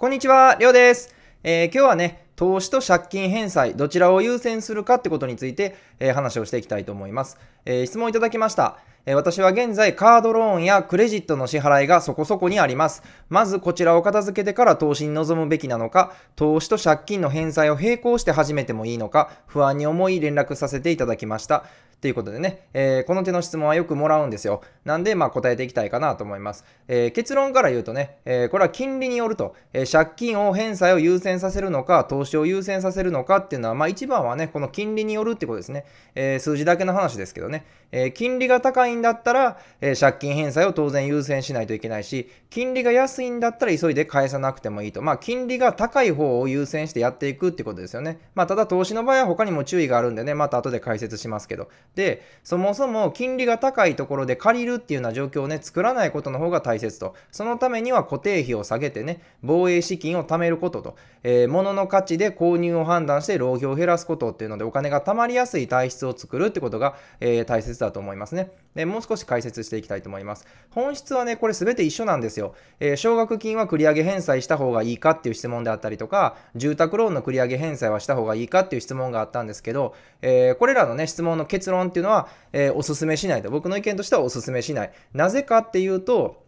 こんにちは、りょうです。えー、今日はね、投資と借金返済、どちらを優先するかってことについて、えー、話をしていきたいと思います。えー、質問いただきました。え私は現在カードローンやクレジットの支払いがそこそこにあります。まずこちらを片付けてから投資に臨むべきなのか、投資と借金の返済を並行して始めてもいいのか、不安に思い連絡させていただきました。ということでね、えー、この手の質問はよくもらうんですよ。なんで、まあ、答えていきたいかなと思います。えー、結論から言うとね、えー、これは金利によると、え借金を返済を優先させるのか、投資を優先させるのかっていうのは、まあ、一番はね、この金利によるってことですね。え数字だけの話ですけどね、え金利が高いんだったら、え借金返済を当然優先しないといけないし、金利が安いんだったら急いで返さなくてもいいと。まあ、金利が高い方を優先してやっていくってことですよね。まあ、ただ投資の場合は他にも注意があるんでね、また後で解説しますけど。でそもそも金利が高いところで借りるっていうような状況をね作らないことの方が大切とそのためには固定費を下げてね防衛資金を貯めることと、えー、物の価値で購入を判断して浪費を減らすことっていうのでお金が貯まりやすい体質を作るってことが、えー、大切だと思いますねでもう少し解説していきたいと思います本質はねこれ全て一緒なんですよ奨、えー、学金は繰り上げ返済した方がいいかっていう質問であったりとか住宅ローンの繰り上げ返済はした方がいいかっていう質問があったんですけど、えこれらのね質問の結論論っていうのは、えー、おすすめしないと。僕の意見としてはおすすめしない。なぜかっていうと、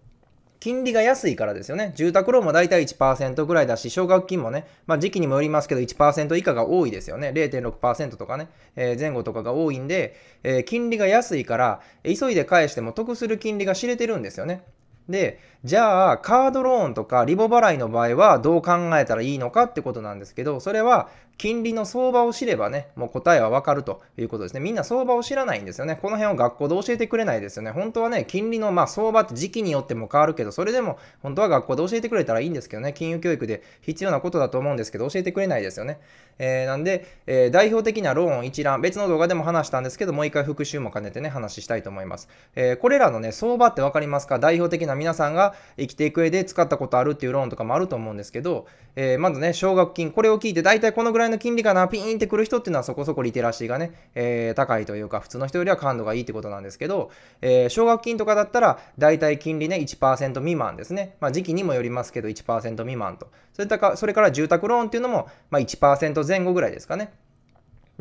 金利が安いからですよね。住宅ローンも大体1%ぐらいだし、奨学金もね、まあ、時期にもよりますけど1%以下が多いですよね。0.6%とかね、えー、前後とかが多いんで、えー、金利が安いから、急いで返しても得する金利が知れてるんですよね。で、じゃあ、カードローンとかリボ払いの場合はどう考えたらいいのかってことなんですけど、それは金利の相場を知ればね、もう答えはわかるということですね。みんな相場を知らないんですよね。この辺を学校で教えてくれないですよね。本当はね、金利のまあ相場って時期によっても変わるけど、それでも本当は学校で教えてくれたらいいんですけどね、金融教育で必要なことだと思うんですけど、教えてくれないですよね。えー、なんで、えー、代表的なローン一覧、別の動画でも話したんですけど、もう一回復習も兼ねてね、話したいと思います。えー、これらのね、相場って分かりますか代表的な皆さんが生きていく上で使ったことあるっていうローンとかもあると思うんですけど、えまずね、奨学金、これを聞いて大体このぐらいの金利かな、ピーンってくる人っていうのはそこそこリテラシーがね、えー、高いというか、普通の人よりは感度がいいってことなんですけど、えー、奨学金とかだったら、大体金利ね、1%未満ですね。まあ、時期にもよりますけど、1%未満と。それかそれから住宅ローンっていうのも、まあ、1%前後ぐらいですかね。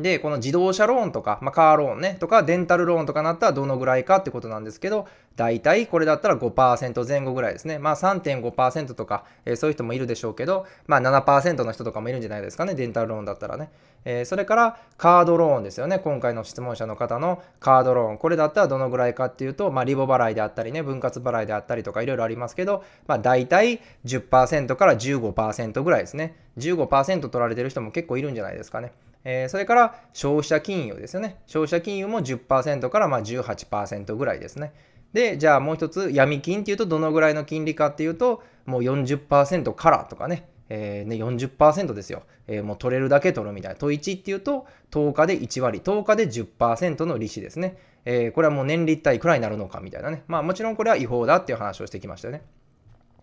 で、この自動車ローンとか、まあ、カーローンね、とか、デンタルローンとかなったらどのぐらいかってことなんですけど、大体これだったら5%前後ぐらいですね。まあ3.5%とか、えー、そういう人もいるでしょうけど、まあ7%の人とかもいるんじゃないですかね、デンタルローンだったらね。えー、それからカードローンですよね、今回の質問者の方のカードローン。これだったらどのぐらいかっていうと、まあリボ払いであったりね、分割払いであったりとかいろいろありますけど、まあ大体10%から15%ぐらいですね。15%取られてる人も結構いるんじゃないですかね。えー、それから消費者金融ですよね。消費者金融も10%からまあ18%ぐらいですね。で、じゃあもう一つ、闇金っていうとどのぐらいの金利かっていうと、もう40%からとかね、えー、ね40%ですよ、えー、もう取れるだけ取るみたいな。と1っていうと、10日で1割、10日で10%の利子ですね。えー、これはもう年利一体いくらになるのかみたいなね。まあもちろんこれは違法だっていう話をしてきましたよね。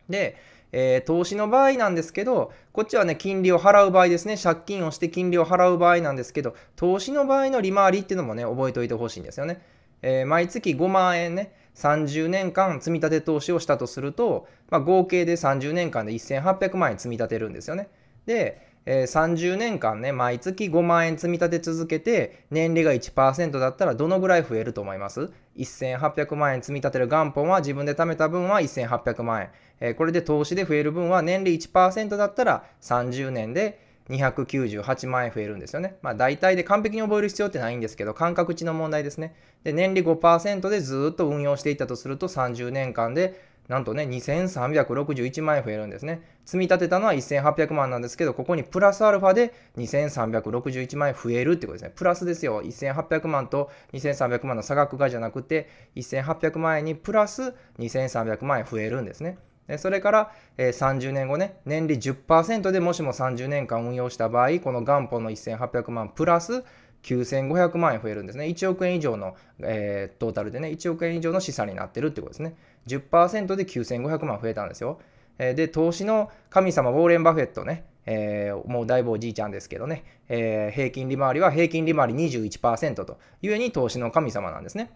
で、えー、投資の場合なんですけど、こっちはね、金利を払う場合ですね、借金をして金利を払う場合なんですけど、投資の場合の利回りっていうのもね、覚えておいてほしいんですよね。えー、毎月5万円ね、30年間積み立て投資をしたとすると、まあ、合計で30年間で1800万円積み立てるんですよね。で、えー、30年間ね、毎月5万円積み立て続けて、年利が1%だったらどのぐらい増えると思います1800万円積み立てる元本は自分で貯めた分は1800万円、えー、これで投資で増える分は年利1%だったら30年で298万円増えるんですよね。まあ大体で完璧に覚える必要ってないんですけど、感覚値の問題ですね。で、年利5%でずっと運用していったとすると30年間でなんとね、2361万円増えるんですね。積み立てたのは1800万なんですけど、ここにプラスアルファで2361万円増えるってことですね。プラスですよ。1800万と2300万の差額がじゃなくて、1800万円にプラス2300万円増えるんですね。それから、30年後ね、年利10%でもしも30年間運用した場合、この元本の1800万プラス9500万円増えるんですね。1億円以上の、えー、トータルでね、1億円以上の資産になってるってことですね。10%で9500万増えたんですよ。えー、で、投資の神様、ウォーレン・バフェットね、えー、もうだいぶおじいちゃんですけどね、えー、平均利回りは平均利回り21%と、ゆえに投資の神様なんですね。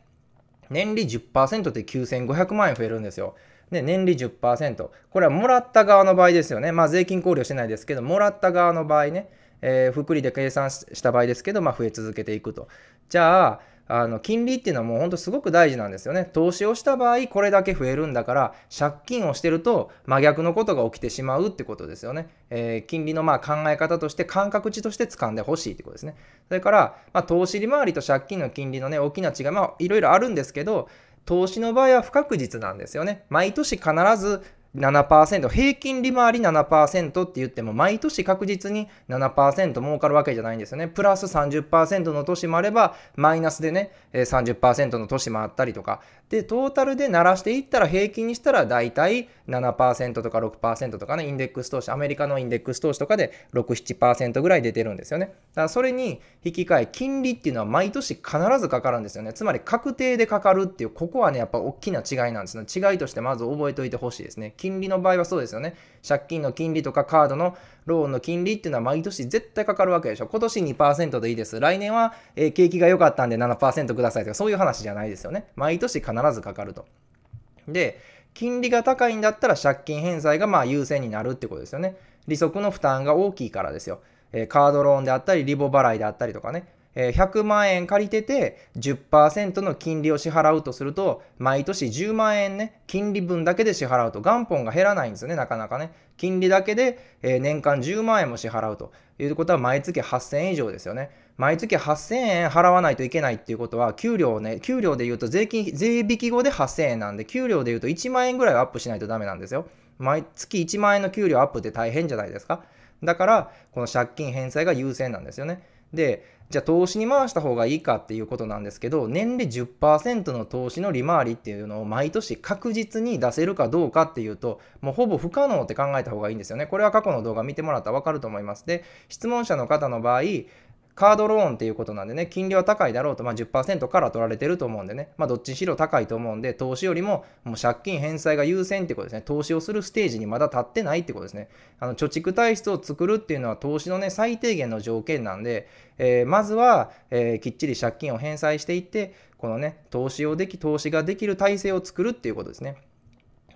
年利10%で9500万円増えるんですよ。で、年利10%。これはもらった側の場合ですよね。まあ、税金考慮してないですけど、もらった側の場合ね。えー、利で計算した場合ですけど、まあ、増え続けていくと。じゃあ、あの金利っていうのはもうほんとすごく大事なんですよね。投資をした場合これだけ増えるんだから借金をしてると真逆のことが起きてしまうってことですよね。えー、金利のま考え方として感覚値として掴んでほしいってことですね。それから、ま投資利回りと借金の金利のね大きな違いまあいろいろあるんですけど投資の場合は不確実なんですよね。毎年必ず7%平均利回り7%って言っても毎年確実に7%儲かるわけじゃないんですよねプラス30%の年もあればマイナスでね30%の年もあったりとかで、トータルで鳴らしていったら平均にしたら大体7%とか6%とかね、インデックス投資、アメリカのインデックス投資とかで6、7%ぐらい出てるんですよね。だからそれに引き換え、金利っていうのは毎年必ずかかるんですよね。つまり確定でかかるっていう、ここはね、やっぱ大きな違いなんですね。違いとしてまず覚えておいてほしいですね。金利の場合はそうですよね。借金の金利とかカードのローンの金利っていうのは毎年絶対かかるわけでしょ。今年2%でいいです。来年は、え景気が良かったんで7%くださいとか、そういう話じゃないですよね。毎年必ずかかると。で、金利が高いんだったら借金返済がまあ優先になるってことですよね。利息の負担が大きいからですよ。えカードローンであったり、リボ払いであったりとかね。100万円借りてて10%の金利を支払うとすると毎年10万円ね金利分だけで支払うと元本が減らないんですよねなかなかね金利だけで、年間10万円も支払うということは毎月8000円以上ですよね毎月8000円払わないといけないっていうことは給料ね給料で言うと税金税引き後で8000円なんで給料で言うと1万円ぐらいアップしないとダメなんですよ毎月1万円の給料アップって大変じゃないですかだからこの借金返済が優先なんですよねで、じゃあ投資に回した方がいいかっていうことなんですけど、年利10%の投資の利回りっていうのを毎年確実に出せるかどうかっていうと、もうほぼ不可能って考えた方がいいんですよね。これは過去の動画見てもらったら分かると思います。で、質問者の方の場合、カードローンっていうことなんでね、金利は高いだろうと、まあ、10%から取られてると思うんでね、まあ、どっちにしろ高いと思うんで、投資よりももう借金返済が優先ってことですね、投資をするステージにまだ立ってないってことですね。あの貯蓄体質を作るっていうのは投資のね、最低限の条件なんで、えー、まずは、えー、きっちり借金を返済していって、このね、投資をでき、投資ができる体制を作るっていうことですね。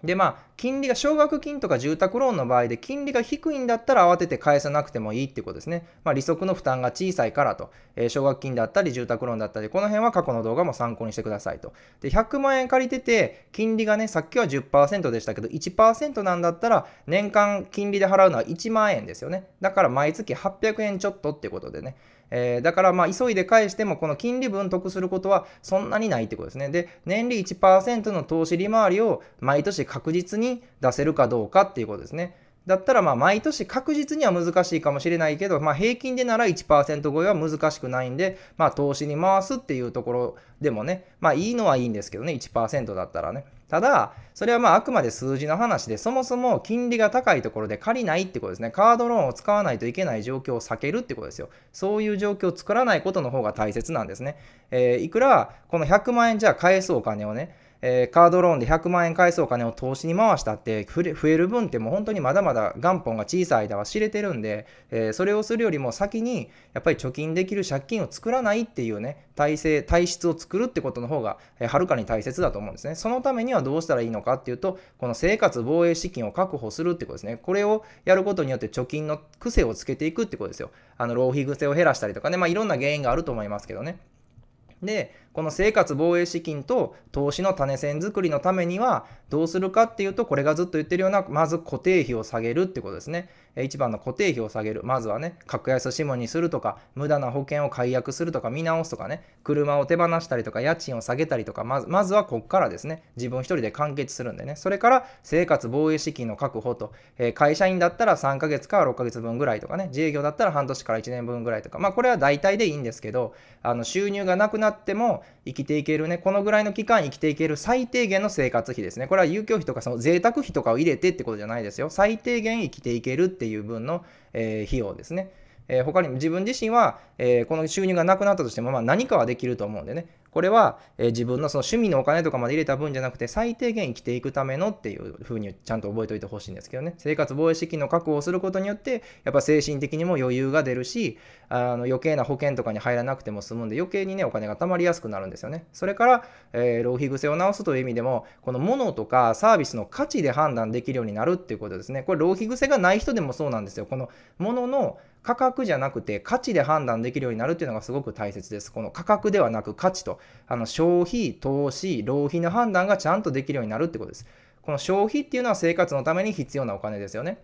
でまあ、金利が奨学金とか住宅ローンの場合で金利が低いんだったら慌てて返さなくてもいいってことですね。まあ、利息の負担が小さいからと、えー、奨学金だったり住宅ローンだったり、この辺は過去の動画も参考にしてくださいと。で、100万円借りてて、金利がね、さっきは10%でしたけど、1%なんだったら年間金利で払うのは1万円ですよね。だから毎月800円ちょっとってことでね。えー、だからまあ急いで返してもこの金利分得することはそんなにないってことですね。で、年利1%の投資利回りを毎年確実に出せるかどうかっていうことですね。だったらまあ毎年確実には難しいかもしれないけど、まあ、平均でなら1%超えは難しくないんで、まあ、投資に回すっていうところでもね、まあ、いいのはいいんですけどね1%だったらねただそれはまああくまで数字の話でそもそも金利が高いところで借りないってことですねカードローンを使わないといけない状況を避けるってことですよそういう状況を作らないことの方が大切なんですね、えー、いくらこの100万円じゃあ返すお金をねえー、カードローンで100万円返すお金を投資に回したって増える分ってもう本当にまだまだ元本が小さい間は知れてるんで、えー、それをするよりも先にやっぱり貯金できる借金を作らないっていうね体制体質を作るってことの方が、えー、はるかに大切だと思うんですねそのためにはどうしたらいいのかっていうとこの生活防衛資金を確保するってことですねこれをやることによって貯金の癖をつけていくってことですよあの浪費癖を減らしたりとかねまあいろんな原因があると思いますけどねでこの生活防衛資金と投資の種銭作りのためにはどうするかっていうと、これがずっと言ってるような、まず固定費を下げるってことですね。一番の固定費を下げる。まずはね、格安シモにするとか、無駄な保険を解約するとか、見直すとかね、車を手放したりとか、家賃を下げたりとか、まずまずはこっからですね、自分一人で完結するんでね、それから生活防衛資金の確保と、えー、会社員だったら3ヶ月から6ヶ月分ぐらいとかね、自営業だったら半年から1年分ぐらいとか、まあこれは大体でいいんですけど、あの収入がなくなっても、生きていけるね、このぐらいの期間生きていける最低限の生活費ですね。これは遊興費とかその贅沢費とかを入れてってことじゃないですよ。最低限生きていけるっていう分の、えー、費用ですね。えー、他にも自分自身は、えー、この収入がなくなったとしても、まあ、何かはできると思うんでね、これは、えー、自分のその趣味のお金とかまで入れた分じゃなくて、最低限生きていくためのっていう風にちゃんと覚えておいてほしいんですけどね。生活防衛資金の確保をすることによって、やっぱ精神的にも余裕が出るし、あの余計な保険とかに入らなくても済むんで、余計にね、お金が貯まりやすくなるんですよね。それから、えー、浪費癖を直すという意味でも、この物とかサービスの価値で判断できるようになるっていうことですね。これ浪費癖がない人でもそうなんですよ。この物の価格じゃなくて価値で判断できるようになるっていうのがすごく大切です。この価格ではなく価値と、あの消費、投資、浪費の判断がちゃんとできるようになるってことです。この消費っていうのは生活のために必要なお金ですよね。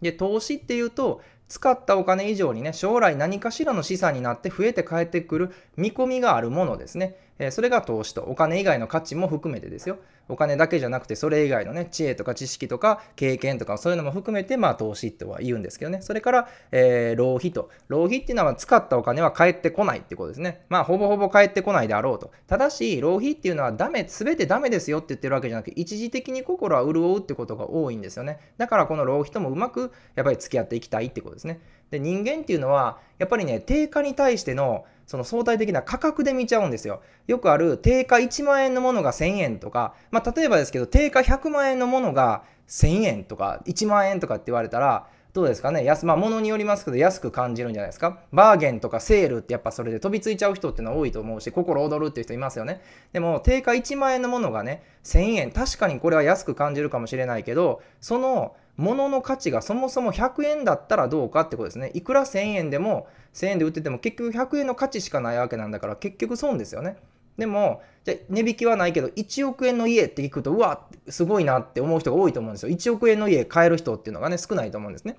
で、投資っていうと、使ったお金以上にね、将来何かしらの資産になって増えて帰ってくる見込みがあるものですね。えそれが投資とお金以外の価値も含めてですよお金だけじゃなくてそれ以外のね知恵とか知識とか経験とかそういうのも含めてまあ投資とは言うんですけどねそれから、えー、浪費と浪費っていうのは使ったお金は返ってこないってことですねまあほぼほぼ返ってこないであろうとただし浪費っていうのはダメ全てダメですよって言ってるわけじゃなくて一時的に心は潤うってことが多いんですよねだからこの浪費ともうまくやっぱり付き合っていきたいってことですねで、人間っていうのは、やっぱりね、定価に対しての、その相対的な価格で見ちゃうんですよ。よくある、定価1万円のものが1000円とか、まあ、例えばですけど、定価100万円のものが1000円とか、1万円とかって言われたら、どうですかね安、まあ、物によりますけど安く感じるんじゃないですかバーゲンとかセールってやっぱそれで飛びついちゃう人ってのは多いと思うし、心躍るっていう人いますよね。でも、定価1万円のものがね、1000円、確かにこれは安く感じるかもしれないけど、その物の価値がそもそも100円だったらどうかってことですね。いくら1000円でも、1000円で売ってても結局100円の価値しかないわけなんだから、結局損ですよね。でも、じゃ値引きはないけど、1億円の家って聞くと、うわ、すごいなって思う人が多いと思うんですよ。1億円の家買える人っていうのがね、少ないと思うんですね。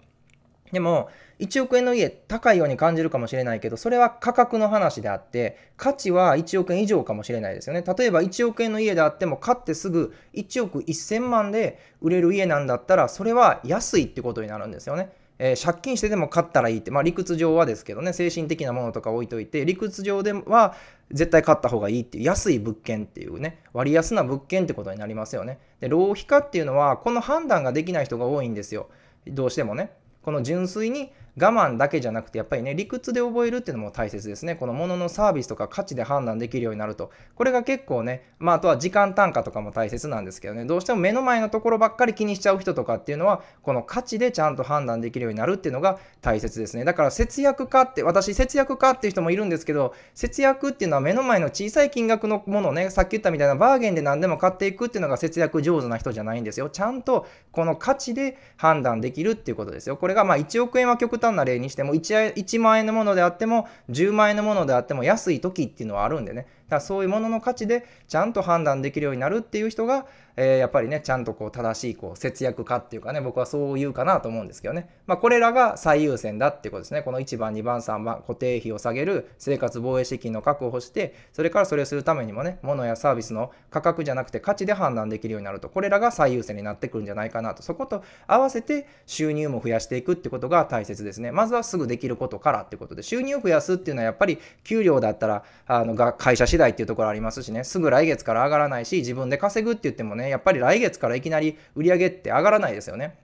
でも、1億円の家高いように感じるかもしれないけど、それは価格の話であって、価値は1億円以上かもしれないですよね。例えば1億円の家であっても、買ってすぐ1億1000万で売れる家なんだったら、それは安いってことになるんですよね。えー、借金してでも勝ったらいいって、まあ、理屈上はですけどね、精神的なものとか置いといて、理屈上では絶対勝った方がいいっていう、安い物件っていうね、割安な物件ってことになりますよね。で、浪費家っていうのは、この判断ができない人が多いんですよ。どうしてもね。この純粋に我慢だけじゃなくてやっぱりね理屈で覚えるっていうのも大切ですねこのもののサービスとか価値で判断できるようになるとこれが結構ねまああとは時間単価とかも大切なんですけどねどうしても目の前のところばっかり気にしちゃう人とかっていうのはこの価値でちゃんと判断できるようになるっていうのが大切ですねだから節約家って私節約家っていう人もいるんですけど節約っていうのは目の前の小さい金額のものをねさっき言ったみたいなバーゲンで何でも買っていくっていうのが節約上手な人じゃないんですよちゃんとこの価値で判断できるっていうことですよこれがまあ1億円は極端な例にしても1、1万円のものであっても、10万円のものであっても安い時っていうのはあるんでね。だからそういうものの価値でちゃんと判断できるようになるっていう人が、えー、やっぱりねちゃんとこう正しいこう節約家っていうかね僕はそう言うかなと思うんですけどね、まあ、これらが最優先だっていうことですねこの1番2番3番固定費を下げる生活防衛資金の確保してそれからそれをするためにもね物やサービスの価格じゃなくて価値で判断できるようになるとこれらが最優先になってくるんじゃないかなとそこと合わせて収入も増やしていくってことが大切ですねまずはすぐできることからってことで収入を増やすっていうのはやっぱり給料だったらあのが会社次第代っていうところありますしね、すぐ来月から上がらないし、自分で稼ぐって言ってもね、やっぱり来月からいきなり売り上げって上がらないですよね。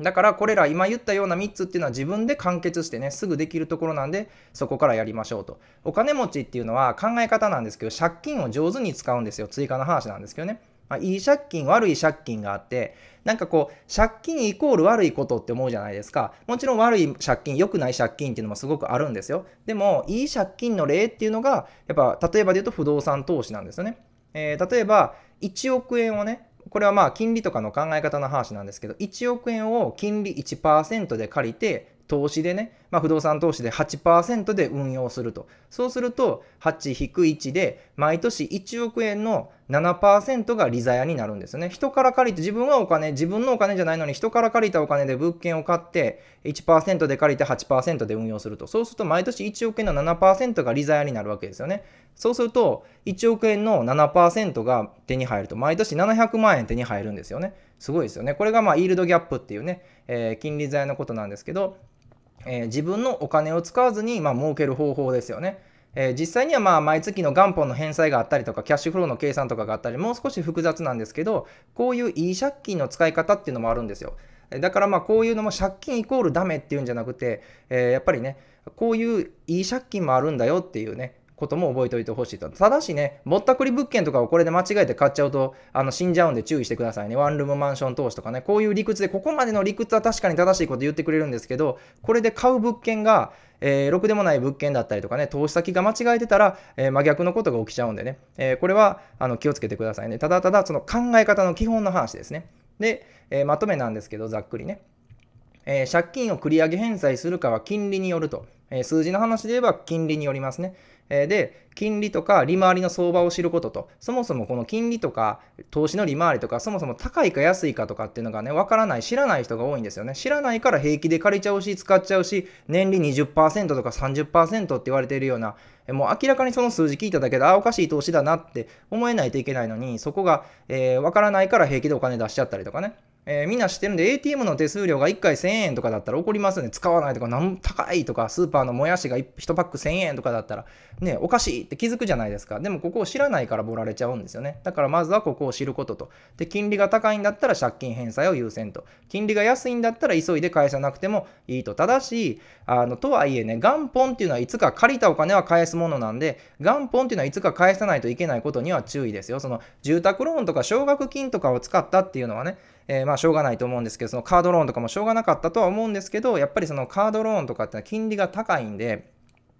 だからこれら今言ったような3つっていうのは自分で完結してね、すぐできるところなんで、そこからやりましょうと。お金持ちっていうのは考え方なんですけど、借金を上手に使うんですよ。追加の話なんですけどね。まあ、いい借金、悪い借金があって、なんかこう、借金イコール悪いことって思うじゃないですか。もちろん悪い借金、良くない借金っていうのもすごくあるんですよ。でも、いい借金の例っていうのが、やっぱ、例えばで言うと不動産投資なんですよね。えー、例えば、1億円をね、これはまあ金利とかの考え方の話なんですけど、1億円を金利1%で借りて、投資でね、まあ、不動産投資で8%で運用すると。そうすると、8-1で、毎年1億円の7%が利ざやになるんですね。人から借りて、自分はお金、自分のお金じゃないのに、人から借りたお金で物件を買って、1%で借りて8%で運用すると。そうすると、毎年1億円の7%が利ざやになるわけですよね。そうすると、1億円の7%が手に入ると、毎年700万円手に入るんですよね。すごいですよね。これが、まあ、イールドギャップっていうね、えー、金利ざのことなんですけど、えー、自分のお金を使わずに、まあ、儲ける方法ですよね。えー、実際にはまあ毎月の元本の返済があったりとかキャッシュフローの計算とかがあったりもう少し複雑なんですけどこういういい借金の使い方っていうのもあるんですよだからまあこういうのも借金イコールダメっていうんじゃなくて、えー、やっぱりねこういういい借金もあるんだよっていうねことも覚えておいてほしいと。ただしね、ぼったくり物件とかをこれで間違えて買っちゃうと、あの、死んじゃうんで注意してくださいね。ワンルームマンション投資とかね、こういう理屈で、ここまでの理屈は確かに正しいこと言ってくれるんですけど、これで買う物件が、えー、ろくでもない物件だったりとかね、投資先が間違えてたら、えー、真逆のことが起きちゃうんでね、えー、これはあの気をつけてくださいね。ただただ、その考え方の基本の話ですね。で、えー、まとめなんですけど、ざっくりね。えー、借金を繰り上げ返済するかは金利によると。え数字の話で言えば金利によりますね。で、金利とか利回りの相場を知ることと、そもそもこの金利とか投資の利回りとか、そもそも高いか安いかとかっていうのがね、わからない、知らない人が多いんですよね。知らないから平気で借りちゃうし、使っちゃうし、年利20%とか30%って言われているような、もう明らかにその数字聞いただけで、ああ、おかしい投資だなって思えないといけないのに、そこが、えー、わからないから平気でお金出しちゃったりとかね。えー、みんな知ってるんで ATM の手数料が1回1000円とかだったら怒りますね。使わないとか、なん高いとか、スーパーのもやしが 1, 1パック1000円とかだったら、ね、おかしいって気づくじゃないですか。でもここを知らないからボられちゃうんですよね。だからまずはここを知ることと。で、金利が高いんだったら借金返済を優先と。金利が安いんだったら急いで返さなくてもいいと。ただし、あの、とはいえね、元本っていうのはいつか借りたお金は返すものなんで、元本っていうのはいつか返さないといけないことには注意ですよ。その住宅ローンとか奨学金とかを使ったっていうのはね、えー、まあしょうがないと思うんですけど、そのカードローンとかもしょうがなかったとは思うんですけど、やっぱりそのカードローンとかってのは金利が高いんで、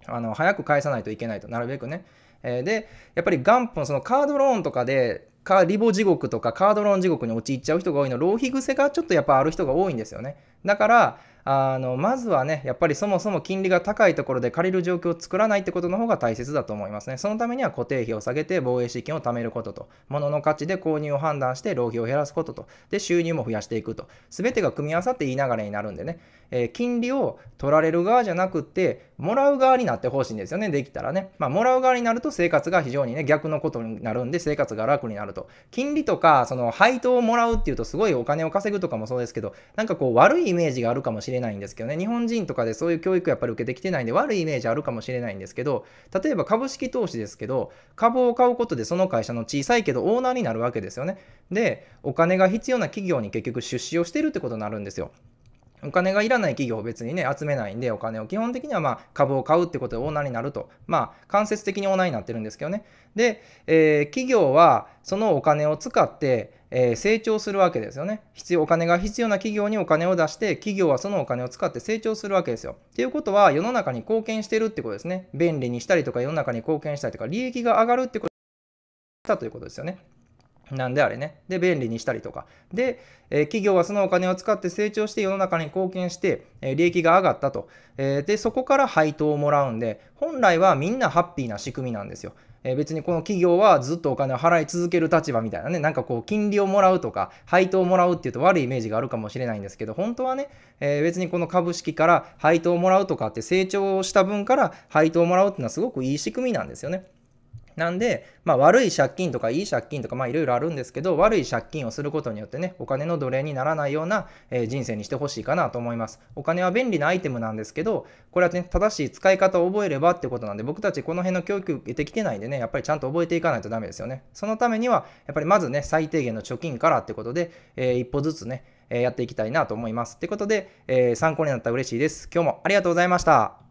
あの早く返さないといけないと、なるべくね。えー、で、やっぱり元本、そのカードローンとかで、かリボ地獄とかカードローン地獄に陥っちゃう人が多いの浪費癖がちょっとやっぱある人が多いんですよねだからあのまずはねやっぱりそもそも金利が高いところで借りる状況を作らないってことの方が大切だと思いますねそのためには固定費を下げて防衛資金を貯めることと物の価値で購入を判断して浪費を減らすこととで収入も増やしていくと全てが組み合わさっていい流れになるんでね、えー、金利を取られる側じゃなくってもらう側になってほしいんですよねできたらねまあもらう側になると生活が非常にね逆のことになるんで生活が楽になると金利とかその配当をもらうっていうとすごいお金を稼ぐとかもそうですけどなんかこう悪いイメージがあるかもしれないしれないんですけどね日本人とかでそういう教育やっぱり受けてきてないんで悪いイメージあるかもしれないんですけど例えば株式投資ですけど株を買うことでその会社の小さいけどオーナーになるわけですよねでお金が必要な企業に結局出資をしてるってことになるんですよお金がいらない企業を別にね、集めないんで、お金を基本的にはまあ株を買うってことでオーナーになると。まあ、間接的にオーナーになってるんですけどね。で、えー、企業はそのお金を使って、えー、成長するわけですよね必要。お金が必要な企業にお金を出して、企業はそのお金を使って成長するわけですよ。っていうことは、世の中に貢献してるってことですね。便利にしたりとか、世の中に貢献したりとか、利益が上がるってことしたということですよね。なんであれね。で、便利にしたりとか。で、えー、企業はそのお金を使って成長して世の中に貢献して、えー、利益が上がったと、えー、で、そこから配当をもらうんで、本来はみんなハッピーな仕組みなんですよ。え別にこの企業はずっとお金を払い続ける立場みたいなね、なんかこう、金利をもらうとか、配当をもらうっていうと悪いイメージがあるかもしれないんですけど、本当はね、えー、別にこの株式から配当をもらうとかって成長した分から配当をもらうっていうのはすごくいい仕組みなんですよね。なんで、まあ、悪い借金とかいい借金とか、まあ、いろいろあるんですけど、悪い借金をすることによってね、お金の奴隷にならないような、えー、人生にしてほしいかなと思います。お金は便利なアイテムなんですけど、これはね、正しい使い方を覚えればってことなんで、僕たちこの辺の教育受けてきてないんでね、やっぱりちゃんと覚えていかないとダメですよね。そのためには、やっぱりまずね、最低限の貯金からってことで、えー、一歩ずつね、えやっていきたいなと思います。ってことで、えー、参考になったら嬉しいです。今日もありがとうございました。